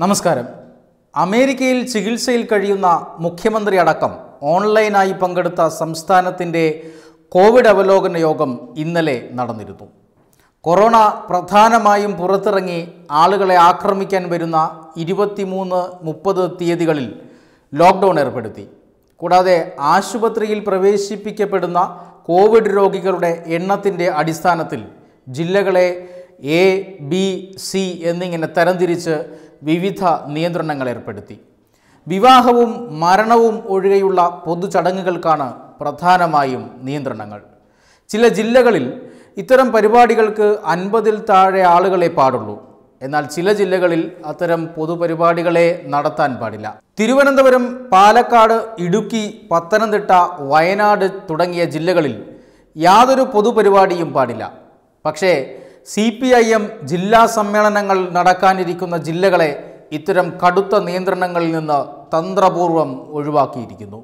നമസ്കാരം അമേരിക്കയിൽ ചികിത്സയിൽ കഴിയുന്ന മുഖ്യമന്ത്രി അടക്കം ഓൺലൈനായി പങ്കെടുത്ത സംസ്ഥാനത്തിൻ്റെ കോവിഡ് അവലോകന യോഗം ഇന്നലെ നടന്നിരുന്നു കൊറോണ പ്രധാനമായും പുറത്തിറങ്ങി ആളുകളെ ആക്രമിക്കാൻ വരുന്ന ഇരുപത്തിമൂന്ന് മുപ്പത് തീയതികളിൽ ലോക്ക്ഡൗൺ ഏർപ്പെടുത്തി കൂടാതെ ആശുപത്രിയിൽ പ്രവേശിപ്പിക്കപ്പെടുന്ന കോവിഡ് രോഗികളുടെ എണ്ണത്തിൻ്റെ അടിസ്ഥാനത്തിൽ ജില്ലകളെ എ ബി സി എന്നിങ്ങനെ തരംതിരിച്ച് വിവിധ നിയന്ത്രണങ്ങൾ ഏർപ്പെടുത്തി വിവാഹവും മരണവും ഒഴികെയുള്ള പൊതുചടങ്ങുകൾക്കാണ് പ്രധാനമായും നിയന്ത്രണങ്ങൾ ചില ജില്ലകളിൽ ഇത്തരം പരിപാടികൾക്ക് അൻപതിൽ താഴെ ആളുകളെ പാടുള്ളൂ എന്നാൽ ചില ജില്ലകളിൽ അത്തരം പൊതുപരിപാടികളെ നടത്താൻ പാടില്ല തിരുവനന്തപുരം പാലക്കാട് ഇടുക്കി പത്തനംതിട്ട വയനാട് തുടങ്ങിയ ജില്ലകളിൽ യാതൊരു പൊതുപരിപാടിയും പാടില്ല പക്ഷേ സി പി ഐ എം ജില്ലാ സമ്മേളനങ്ങൾ നടക്കാനിരിക്കുന്ന ജില്ലകളെ ഇത്തരം കടുത്ത നിയന്ത്രണങ്ങളിൽ നിന്ന് തന്ത്രപൂർവം ഒഴിവാക്കിയിരിക്കുന്നു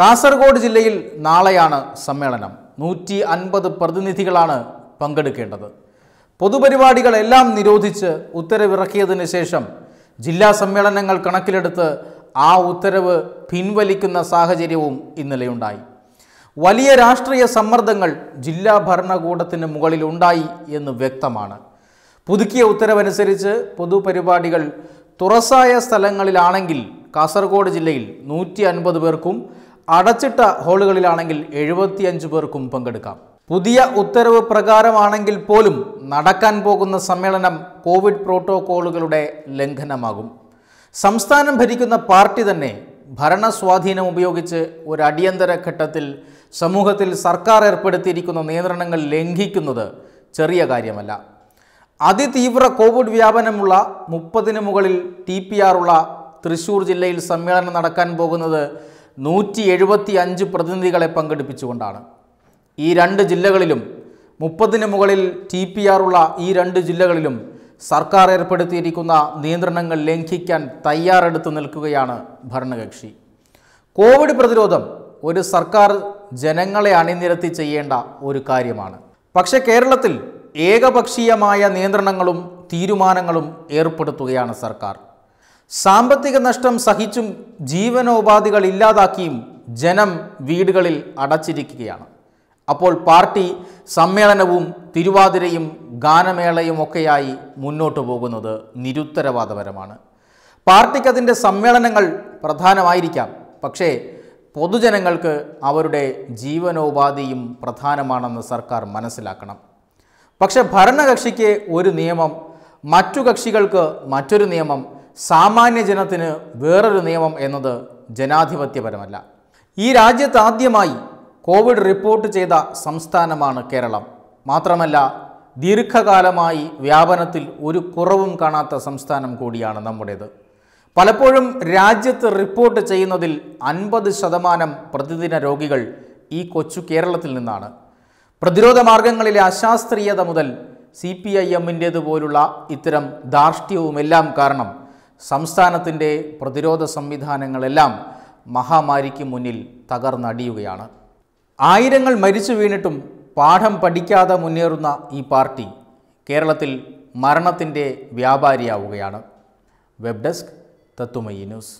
കാസർഗോഡ് ജില്ലയിൽ നാളെയാണ് സമ്മേളനം നൂറ്റി അൻപത് പ്രതിനിധികളാണ് പങ്കെടുക്കേണ്ടത് പൊതുപരിപാടികളെല്ലാം നിരോധിച്ച് ഉത്തരവിറക്കിയതിന് ശേഷം ജില്ലാ സമ്മേളനങ്ങൾ കണക്കിലെടുത്ത് ആ ഉത്തരവ് പിൻവലിക്കുന്ന സാഹചര്യവും ഇന്നലെയുണ്ടായി വലിയ രാഷ്ട്രീയ സമ്മർദ്ദങ്ങൾ ജില്ലാ ഭരണകൂടത്തിന് മുകളിൽ ഉണ്ടായി എന്ന് വ്യക്തമാണ് പുതുക്കിയ ഉത്തരവനുസരിച്ച് പൊതുപരിപാടികൾ തുറസായ സ്ഥലങ്ങളിലാണെങ്കിൽ കാസർഗോഡ് ജില്ലയിൽ നൂറ്റി അൻപത് പേർക്കും അടച്ചിട്ട ഹാളുകളിലാണെങ്കിൽ എഴുപത്തിയഞ്ച് പേർക്കും പങ്കെടുക്കാം പുതിയ ഉത്തരവ് പ്രകാരമാണെങ്കിൽ പോലും നടക്കാൻ പോകുന്ന സമ്മേളനം കോവിഡ് പ്രോട്ടോകോളുകളുടെ ലംഘനമാകും സംസ്ഥാനം ഭരിക്കുന്ന പാർട്ടി തന്നെ ഭരണസ്വാധീനം ഉപയോഗിച്ച് ഒരു അടിയന്തര ഘട്ടത്തിൽ സമൂഹത്തിൽ സർക്കാർ ഏർപ്പെടുത്തിയിരിക്കുന്ന നിയന്ത്രണങ്ങൾ ലംഘിക്കുന്നത് ചെറിയ കാര്യമല്ല അതിതീവ്ര കോവിഡ് വ്യാപനമുള്ള മുപ്പതിന് മുകളിൽ ടി പി ഉള്ള തൃശൂർ ജില്ലയിൽ സമ്മേളനം നടക്കാൻ പോകുന്നത് നൂറ്റി എഴുപത്തി അഞ്ച് പ്രതിനിധികളെ പങ്കെടുപ്പിച്ചുകൊണ്ടാണ് ഈ രണ്ട് ജില്ലകളിലും മുപ്പതിന് മുകളിൽ ടി പി ഉള്ള ഈ രണ്ട് ജില്ലകളിലും സർക്കാർ ഏർപ്പെടുത്തിയിരിക്കുന്ന നിയന്ത്രണങ്ങൾ ലംഘിക്കാൻ തയ്യാറെടുത്ത് നിൽക്കുകയാണ് ഭരണകക്ഷി കോവിഡ് പ്രതിരോധം ഒരു സർക്കാർ ജനങ്ങളെ അണിനിരത്തി ചെയ്യേണ്ട ഒരു കാര്യമാണ് പക്ഷേ കേരളത്തിൽ ഏകപക്ഷീയമായ നിയന്ത്രണങ്ങളും തീരുമാനങ്ങളും ഏർപ്പെടുത്തുകയാണ് സർക്കാർ സാമ്പത്തിക നഷ്ടം സഹിച്ചും ജീവനോപാധികൾ ഇല്ലാതാക്കിയും ജനം വീടുകളിൽ അടച്ചിരിക്കുകയാണ് അപ്പോൾ പാർട്ടി സമ്മേളനവും തിരുവാതിരയും ഗാനമേളയും ഒക്കെയായി മുന്നോട്ടു പോകുന്നത് നിരുത്തരവാദപരമാണ് പാർട്ടിക്കതിൻ്റെ സമ്മേളനങ്ങൾ പ്രധാനമായിരിക്കാം പക്ഷേ പൊതുജനങ്ങൾക്ക് അവരുടെ ജീവനോപാധിയും പ്രധാനമാണെന്ന് സർക്കാർ മനസ്സിലാക്കണം പക്ഷേ ഭരണകക്ഷിക്ക് ഒരു നിയമം മറ്റു കക്ഷികൾക്ക് മറ്റൊരു നിയമം സാമാന്യ ജനത്തിന് വേറൊരു നിയമം എന്നത് ജനാധിപത്യപരമല്ല ഈ രാജ്യത്ത് ആദ്യമായി കോവിഡ് റിപ്പോർട്ട് ചെയ്ത സംസ്ഥാനമാണ് കേരളം മാത്രമല്ല ദീർഘകാലമായി വ്യാപനത്തിൽ ഒരു കുറവും കാണാത്ത സംസ്ഥാനം കൂടിയാണ് നമ്മുടേത് പലപ്പോഴും രാജ്യത്ത് റിപ്പോർട്ട് ചെയ്യുന്നതിൽ അൻപത് ശതമാനം പ്രതിദിന രോഗികൾ ഈ കൊച്ചു കേരളത്തിൽ നിന്നാണ് പ്രതിരോധ മാർഗങ്ങളിലെ അശാസ്ത്രീയത മുതൽ സി പി ഐ എമ്മിൻ്റേതുപോലുള്ള ഇത്തരം ധാർഷ്ട്യവുമെല്ലാം കാരണം സംസ്ഥാനത്തിൻ്റെ പ്രതിരോധ സംവിധാനങ്ങളെല്ലാം മഹാമാരിക്ക് മുന്നിൽ തകർന്നടിയുകയാണ് ആയിരങ്ങൾ മരിച്ചു വീണിട്ടും പാഠം പഠിക്കാതെ മുന്നേറുന്ന ഈ പാർട്ടി കേരളത്തിൽ മരണത്തിൻ്റെ വ്യാപാരിയാവുകയാണ് വെബ് ഡെസ്ക് തത്വമയി ന്യൂസ്